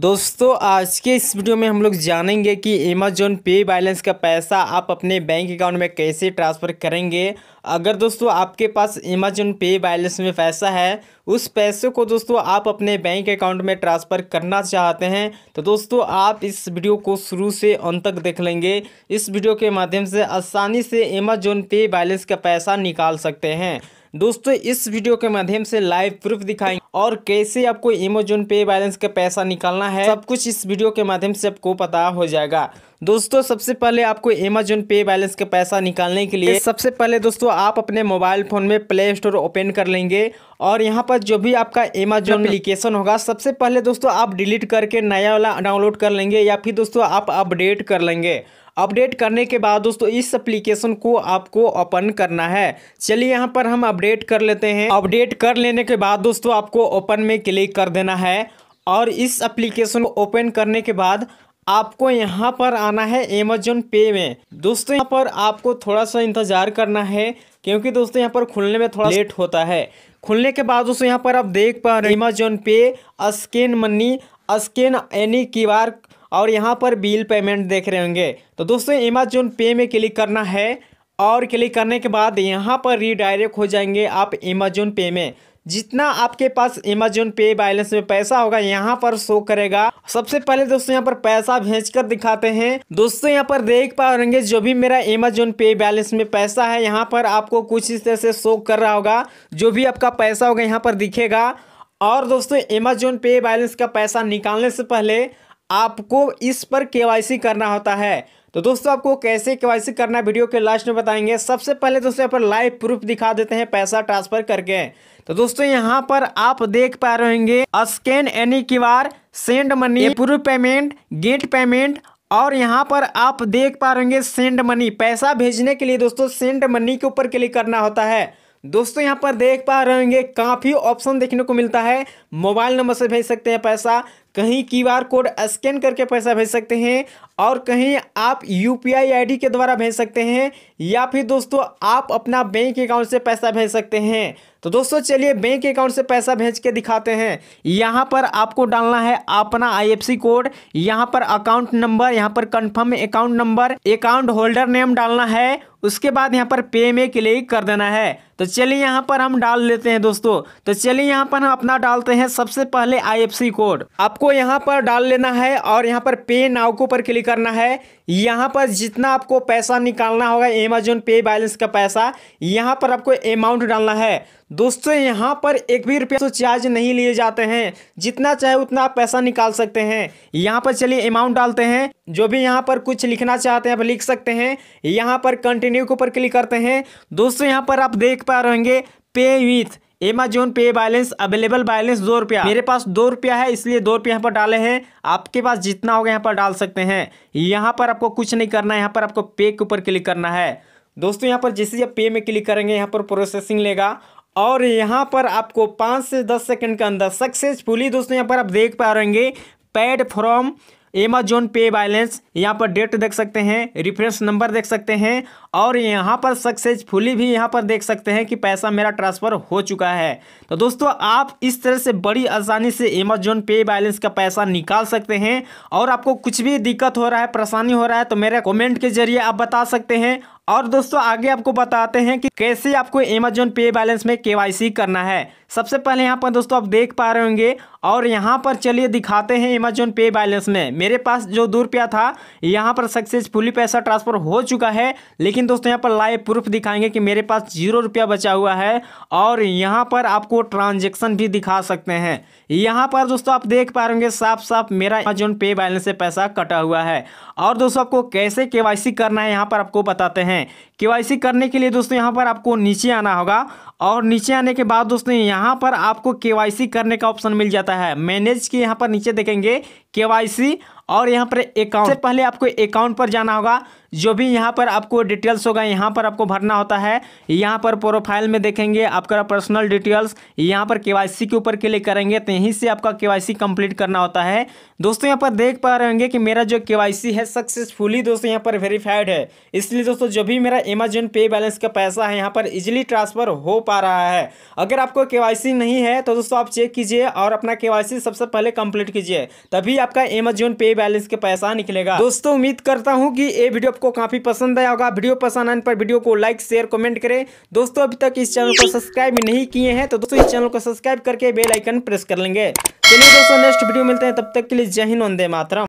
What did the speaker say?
दोस्तों आज के इस वीडियो में हम लोग जानेंगे कि अमेजोन पे बैलेंस का पैसा आप अपने बैंक अकाउंट में कैसे ट्रांसफ़र करेंगे अगर दोस्तों आपके पास अमेजोन पे बैलेंस में पैसा है उस पैसे को दोस्तों आप अपने बैंक अकाउंट में ट्रांसफ़र करना चाहते हैं तो दोस्तों आप इस वीडियो को शुरू से अंत तक देख लेंगे इस वीडियो के माध्यम से आसानी से अमेजोन पे बैलेंस का पैसा निकाल सकते हैं दोस्तों इस वीडियो के माध्यम से लाइव प्रूफ दिखाएंगे और कैसे आपको अमेजोन पे बैलेंस का पैसा निकालना है सब कुछ इस वीडियो के माध्यम से आपको पता हो जाएगा दोस्तों सबसे पहले आपको अमेजोन पे बैलेंस का पैसा निकालने के लिए सबसे पहले दोस्तों आप अपने मोबाइल फ़ोन में प्ले स्टोर ओपन कर लेंगे और यहाँ पर जो भी आपका अमेजोन एप्लीकेशन होगा सबसे पहले दोस्तों आप डिलीट करके नया वाला डाउनलोड कर लेंगे या फिर दोस्तों आप अपडेट कर लेंगे अपडेट करने के बाद दोस्तों इस एप्लीकेशन को आपको ओपन करना है चलिए यहाँ पर हम अपडेट कर लेते हैं अपडेट कर लेने के बाद दोस्तों आपको आपको ओपन में क्लिक कर देना है और इस एप्लीकेशन को ओपन करने के बाद आपको यहाँ पर आना है अमेजोन पे में दोस्तों यहाँ पर आपको थोड़ा सा इंतज़ार करना है क्योंकि दोस्तों यहाँ पर खुलने में थोड़ा लेट होता है खुलने के बाद दोस्तों यहाँ पर आप देख पा रहे Amazon Pay scan money scan any Q और यहाँ पर बिल पेमेंट देख रहे होंगे तो दोस्तों अमेजोन पे में क्लिक करना है और क्लिक करने के बाद यहाँ पर रीडायरेक्ट हो जाएंगे आप अमेजोन पे में जितना आपके पास अमेजोन पे बैलेंस में पैसा होगा यहाँ पर शो करेगा सबसे पहले दोस्तों यहाँ पर पैसा भेज कर दिखाते हैं दोस्तों यहाँ पर देख पा रहे जो भी मेरा अमेजोन पे बैलेंस में पैसा है यहाँ पर आपको कुछ इस तरह से शो कर रहा होगा जो भी आपका पैसा होगा यहाँ पर दिखेगा और दोस्तों अमेजोन पे बैलेंस का पैसा निकालने से पहले आपको इस पर केवाईसी करना होता है तो दोस्तों आपको कैसे के करना है वीडियो के लास्ट में बताएंगे सबसे पहले दोस्तों यहाँ पर लाइव प्रूफ दिखा देते हैं पैसा ट्रांसफर करके तो दोस्तों यहाँ पर आप देख पा रहे होंगे scan any Q R send money proof payment get payment और यहाँ पर आप देख पा रहे होंगे सेंड मनी पैसा भेजने के लिए दोस्तों सेंड मनी के ऊपर क्लिक करना होता है दोस्तों यहाँ पर देख पा रहे होंगे काफ़ी ऑप्शन देखने को मिलता है मोबाइल नंबर से भेज सकते हैं पैसा कहीं क्यू आर कोड स्कैन करके पैसा भेज सकते हैं और कहीं आप यूपीआई डी के द्वारा भेज सकते हैं या फिर दोस्तों आप अपना बैंक अकाउंट से पैसा भेज सकते हैं तो दोस्तों चलिए बैंक अकाउंट से पैसा भेज के दिखाते हैं यहाँ पर आपको डालना है अपना सी कोड यहाँ पर अकाउंट नंबर यहाँ पर confirm account number account holder name डालना है उसके बाद यहाँ पर पे में क्लिक कर देना है तो चलिए यहाँ पर हम डाल लेते हैं दोस्तों तो चलिए यहाँ पर हम अपना डालते हैं सबसे पहले सी कोड आप आपको यहाँ पर डाल लेना है और यहाँ पर पे नाव के ऊपर क्लिक करना है यहाँ पर जितना आपको पैसा निकालना होगा अमेजोन पे बैलेंस का पैसा यहाँ पर आपको अमाउंट डालना है दोस्तों यहाँ पर एक भी रुपया तो चार्ज नहीं लिए जाते हैं जितना चाहे उतना आप पैसा निकाल सकते हैं यहाँ पर चलिए अमाउंट डालते हैं जो भी यहाँ पर कुछ लिखना चाहते हैं आप लिख सकते हैं यहाँ पर कंटिन्यू के ऊपर क्लिक करते हैं दोस्तों यहाँ पर आप देख पा रहेंगे pay with Amazon Pay balance available balance दो रुपया मेरे पास दो रुपया है इसलिए दो रुपया यहाँ पर डाले हैं आपके पास जितना होगा यहाँ पर डाल सकते हैं यहाँ पर आपको कुछ नहीं करना है यहाँ पर आपको पे के ऊपर क्लिक करना है दोस्तों यहाँ पर जैसे जब पे में क्लिक करेंगे यहाँ पर प्रोसेसिंग लेगा और यहाँ पर आपको पाँच से दस सेकेंड के अंदर सक्सेसफुली दोस्तों यहाँ पर आप देख पा रहेंगे paid from Amazon Pay balance यहाँ पर डेट देख सकते हैं रिफरेंस नंबर देख सकते हैं और यहाँ पर सक्सेसफुली भी यहाँ पर देख सकते हैं कि पैसा मेरा ट्रांसफ़र हो चुका है तो दोस्तों आप इस तरह से बड़ी आसानी से एमेजोन पे बैलेंस का पैसा निकाल सकते हैं और आपको कुछ भी दिक्कत हो रहा है परेशानी हो रहा है तो मेरे कॉमेंट के जरिए आप बता सकते हैं और दोस्तों आगे आपको बताते हैं कि कैसे आपको अमेजोन पे बैलेंस में के करना है सबसे पहले यहाँ पर दोस्तों आप देख पा रहे होंगे और यहाँ पर चलिए दिखाते हैं अमेजोन पे बैलेंस में मेरे पास जो दो रुपया था यहाँ पर सक्सेसफुली पैसा ट्रांसफर हो चुका है लेकिन दोस्तों यहाँ पर लाइव प्रूफ दिखाएंगे कि मेरे पास जीरो रुपया बचा हुआ है और यहाँ पर आपको ट्रांजेक्शन भी दिखा सकते हैं यहाँ पर दोस्तों आप देख पा रहे होंगे साफ साफ मेरा अमेजोन पे बैलेंस से पैसा कटा हुआ है और दोस्तों आपको कैसे के करना है यहाँ पर आपको बताते हैं हैं के करने के लिए दोस्तों यहाँ पर आपको नीचे आना होगा और नीचे आने के बाद दोस्तों यहाँ पर आपको के करने का ऑप्शन मिल जाता है मैनेज के यहाँ पर नीचे देखेंगे के और यहाँ पर अकाउंट पहले आपको अकाउंट पर जाना होगा जो भी यहाँ पर आपको डिटेल्स होगा यहाँ पर आपको भरना होता है यहाँ पर प्रोफाइल में देखेंगे आपका पर्सनल डिटेल्स यहाँ पर केवाईसी के ऊपर क्लिक करेंगे तो यहीं से आपका केवाईसी कंप्लीट करना होता है दोस्तों यहाँ पर देख पा रहे होंगे कि मेरा जो केवाईसी है सक्सेसफुली दोस्तों यहाँ पर वेरीफाइड है इसलिए दोस्तों जो भी मेरा अमेजोन पे बैलेंस का पैसा है यहाँ पर इजिली ट्रांसफर हो पा रहा है अगर आपको के नहीं है तो दोस्तों आप चेक कीजिए और अपना के सबसे पहले कंप्लीट कीजिए तभी आपका अमेजोन पे बैलेंस के पैसा निकलेगा दोस्तों उम्मीद करता हूँ की ये वीडियो आपको काफी पसंद आया होगा वीडियो पसंद आने पर वीडियो को लाइक शेयर कमेंट करे दोस्तों अभी तक इस चैनल को सब्सक्राइब नहीं किए हैं तो दोस्तों इस चैनल को सब्सक्राइब करके बेलाइकन प्रेस कर लेंगे चलिए दोस्तों नेक्स्ट वीडियो मिलते हैं तब तक के लिए जय हिंद वंदे मातरम